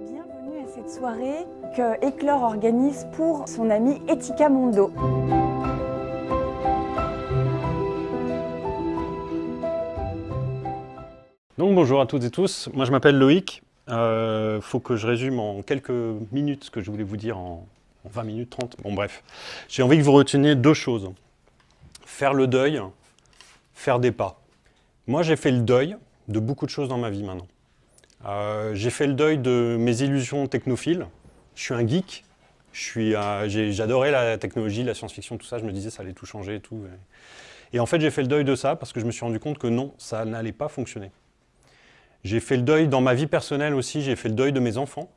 Bienvenue à cette soirée que Éclore organise pour son ami Etika Mondo. Donc bonjour à toutes et tous, moi je m'appelle Loïc. Il euh, faut que je résume en quelques minutes ce que je voulais vous dire en, en 20 minutes, 30. Bon bref, j'ai envie que vous reteniez deux choses. Faire le deuil, faire des pas. Moi j'ai fait le deuil de beaucoup de choses dans ma vie maintenant. Euh, j'ai fait le deuil de mes illusions technophiles. Je suis un geek. J'adorais la technologie, la science-fiction, tout ça. Je me disais ça allait tout changer et tout. Et en fait, j'ai fait le deuil de ça parce que je me suis rendu compte que non, ça n'allait pas fonctionner. J'ai fait le deuil dans ma vie personnelle aussi. J'ai fait le deuil de mes enfants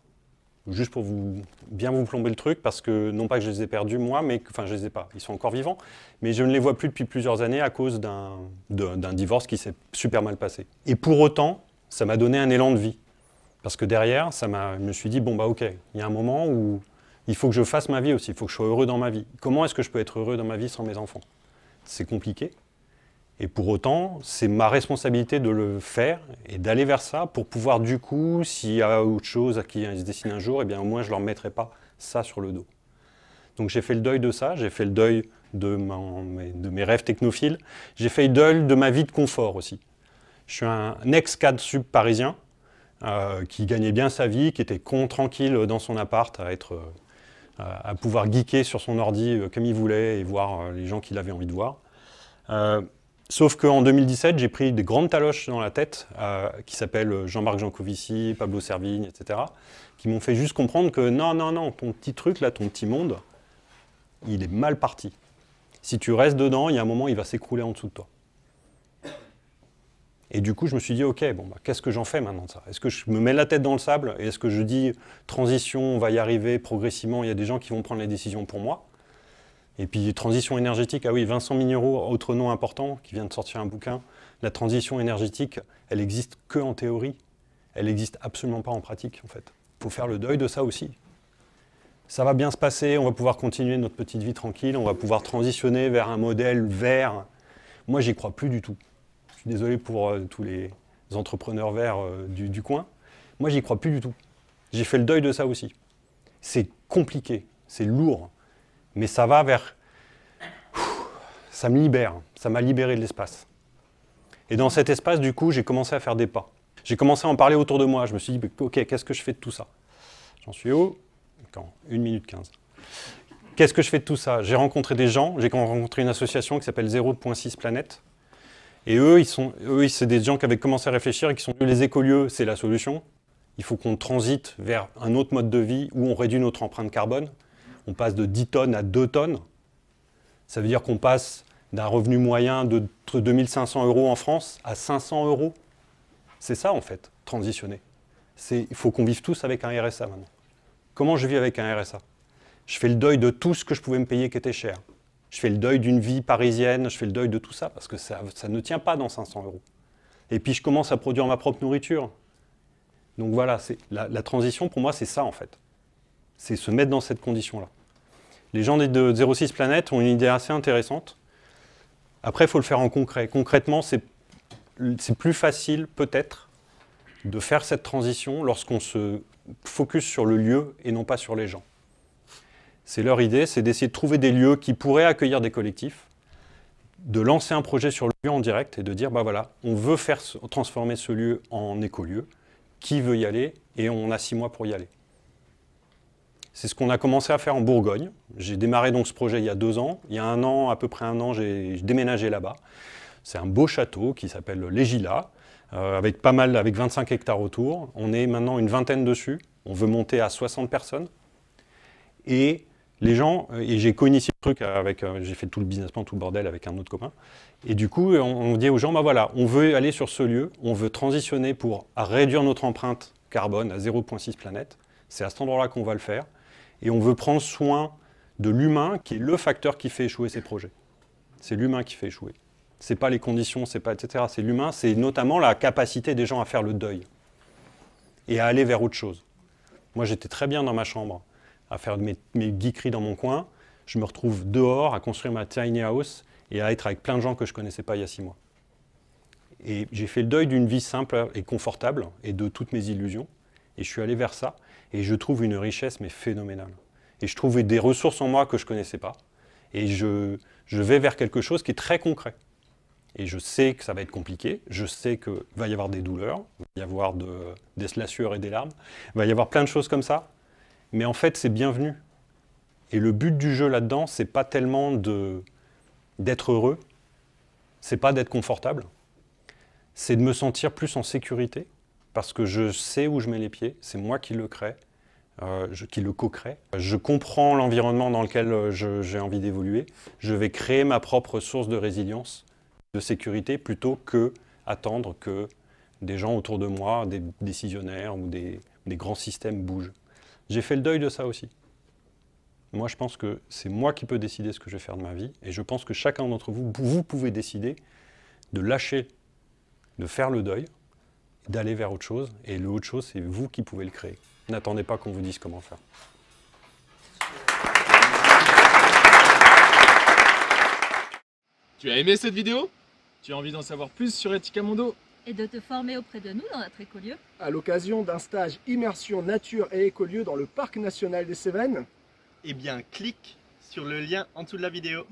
juste pour vous, bien vous plomber le truc, parce que non pas que je les ai perdus moi, mais enfin je les ai pas, ils sont encore vivants, mais je ne les vois plus depuis plusieurs années à cause d'un divorce qui s'est super mal passé. Et pour autant, ça m'a donné un élan de vie. Parce que derrière, ça je me suis dit, bon, bah ok, il y a un moment où il faut que je fasse ma vie aussi, il faut que je sois heureux dans ma vie. Comment est-ce que je peux être heureux dans ma vie sans mes enfants C'est compliqué. Et pour autant, c'est ma responsabilité de le faire et d'aller vers ça pour pouvoir, du coup, s'il y a autre chose à qui il se dessine un jour, et eh bien, au moins, je ne leur mettrai pas ça sur le dos. Donc j'ai fait le deuil de ça, j'ai fait le deuil de, de mes rêves technophiles, j'ai fait le deuil de ma vie de confort aussi. Je suis un ex-cadre sub parisien, euh, qui gagnait bien sa vie, qui était con, tranquille dans son appart, à, euh, à pouvoir geeker sur son ordi euh, comme il voulait et voir les gens qu'il avait envie de voir. sauf qu'en 2017, j'ai pris des grandes taloches dans la tête, qui s'appellent Jean-Marc Jancovici, Pablo Servigne, etc., qui m'ont fait juste comprendre que non, non, non, ton petit truc là, ton petit monde, il est mal parti. Si tu restes dedans, il y a un moment, il va s'écrouler en dessous de toi. Et du coup, je me suis dit, OK, bon, bah, qu'est-ce que j'en fais maintenant de ça Est-ce que je me mets la tête dans le sable et est-ce que je dis, transition, on va y arriver progressivement, il y a des gens qui vont prendre les décisions pour moi Et puis, transition énergétique, ah oui, Vincent Migneron, autre nom important, qui vient de sortir un bouquin, la transition énergétique, elle existe que en théorie, elle n'existe absolument pas en pratique, en fait. Il faut faire le deuil de ça aussi. Ça va bien se passer, on va pouvoir continuer notre petite vie tranquille, on va pouvoir transitionner vers un modèle vert. Moi, j'y crois plus du tout. Je suis désolé pour euh, tous les entrepreneurs verts euh, du, coin. Moi, j'y crois plus du tout. J'ai fait le deuil de ça aussi. C'est compliqué, c'est lourd, mais ça va vers. Ça me libère, ça m'a libéré de l'espace. Et dans cet espace, du coup, j'ai commencé à faire des pas. J'ai commencé à en parler autour de moi. Je me suis dit, OK, qu'est-ce que je fais de tout ça J'en suis où Quand une minute 15. Qu'est-ce que je fais de tout ça J'ai rencontré des gens, j'ai rencontré une association qui s'appelle 0.6 Planète, et eux, ils sont, eux, c'est des gens qui avaient commencé à réfléchir et qui sont les écolieux, c'est la solution. Il faut qu'on transite vers un autre mode de vie où on réduit notre empreinte carbone. On passe de 10 tonnes à 2 tonnes. Ça veut dire qu'on passe d'un revenu moyen de 2500 euros en France à 500 euros. C'est ça, en fait, transitionner. Il faut qu'on vive tous avec un RSA maintenant. Comment je vis avec un RSA Je fais le deuil de tout ce que je pouvais me payer qui était cher. Je fais le deuil d'une vie parisienne, je fais le deuil de tout ça, parce que ça, ne tient pas dans 500 euros. Et puis je commence à produire ma propre nourriture. Donc voilà, la, la transition pour moi, c'est ça en fait. C'est se mettre dans cette condition-là. Les gens de 06 Planète ont une idée assez intéressante. Après, il faut le faire en concret. Concrètement, c'est plus facile peut-être de faire cette transition lorsqu'on se focus sur le lieu et non pas sur les gens. C'est leur idée, c'est d'essayer de trouver des lieux qui pourraient accueillir des collectifs, de lancer un projet sur le lieu en direct et de dire, bah voilà, on veut faire transformer ce lieu en écolieu, qui veut y aller et on a six mois pour y aller. C'est ce qu'on a commencé à faire en Bourgogne. J'ai démarré donc ce projet il y a deux ans. Il y a un an, à peu près un an, j'ai déménagé là-bas. C'est un beau château qui s'appelle l'Égila, euh, avec pas mal, avec 25 hectares autour. On est maintenant une vingtaine dessus. On veut monter à 60 personnes. Et les gens, euh, et j'ai connu ce truc avec, euh, j'ai fait tout le business plan, tout le bordel avec un autre copain, et du coup, on, dit aux gens, ben voilà, on veut aller sur ce lieu, on veut transitionner pour réduire notre empreinte carbone à 0,6 planète, c'est à cet endroit-là qu'on va le faire, et on veut prendre soin de l'humain qui est le facteur qui fait échouer ces projets. C'est l'humain qui fait échouer. C'est pas les conditions, c'est pas etc. C'est l'humain, c'est notamment la capacité des gens à faire le deuil et à aller vers autre chose. Moi, j'étais très bien dans ma chambre à faire mes, mes geekeries dans mon coin. Je me retrouve dehors à construire ma tiny house et à être avec plein de gens que je ne connaissais pas il y a six mois. Et j'ai fait le deuil d'une vie simple et confortable et de toutes mes illusions. Et je suis allé vers ça et je trouve une richesse mais phénoménale. Et je trouve des ressources en moi que je ne connaissais pas. Et je, vais vers quelque chose qui est très concret. Et je sais que ça va être compliqué, je sais qu'il va y avoir des douleurs, il va y avoir des slassures et des larmes, il va y avoir plein de choses comme ça, mais en fait c'est bienvenu. Et le but du jeu là-dedans, c'est pas tellement d'être heureux, c'est pas d'être confortable, c'est de me sentir plus en sécurité parce que je sais où je mets les pieds, c'est moi qui le crée, euh, je, qui le co-crée. Je comprends l'environnement dans lequel euh, j'ai envie d'évoluer, je vais créer ma propre source de résilience, de sécurité, plutôt que attendre que des gens autour de moi, des décisionnaires ou des grands systèmes bougent. J'ai fait le deuil de ça aussi. Moi, je pense que c'est moi qui peux décider ce que je vais faire de ma vie. Et je pense que chacun d'entre vous, vous pouvez décider de lâcher, de faire le deuil, d'aller vers autre chose. Et l'autre chose, c'est vous qui pouvez le créer. N'attendez pas qu'on vous dise comment faire. Tu as aimé cette vidéo Tu as envie d'en savoir plus sur Etika Mondo et de te former auprès de nous dans notre écolieu. À l'occasion d'un stage immersion nature et écolieu dans le parc national des Cévennes Eh bien, clique sur le lien en dessous de la vidéo.